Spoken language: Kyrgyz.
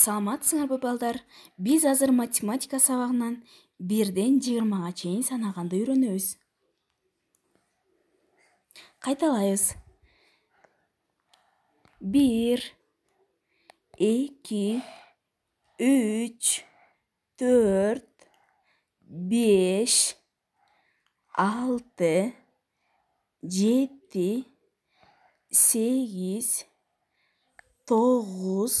саламатсыңарбы балдар биз азыр математика сабагынан бирден жыйырмага чейин санаганды үйрөнөбүз кайталайбыз бир эки үч төрт беш алты жети сегиз тогуз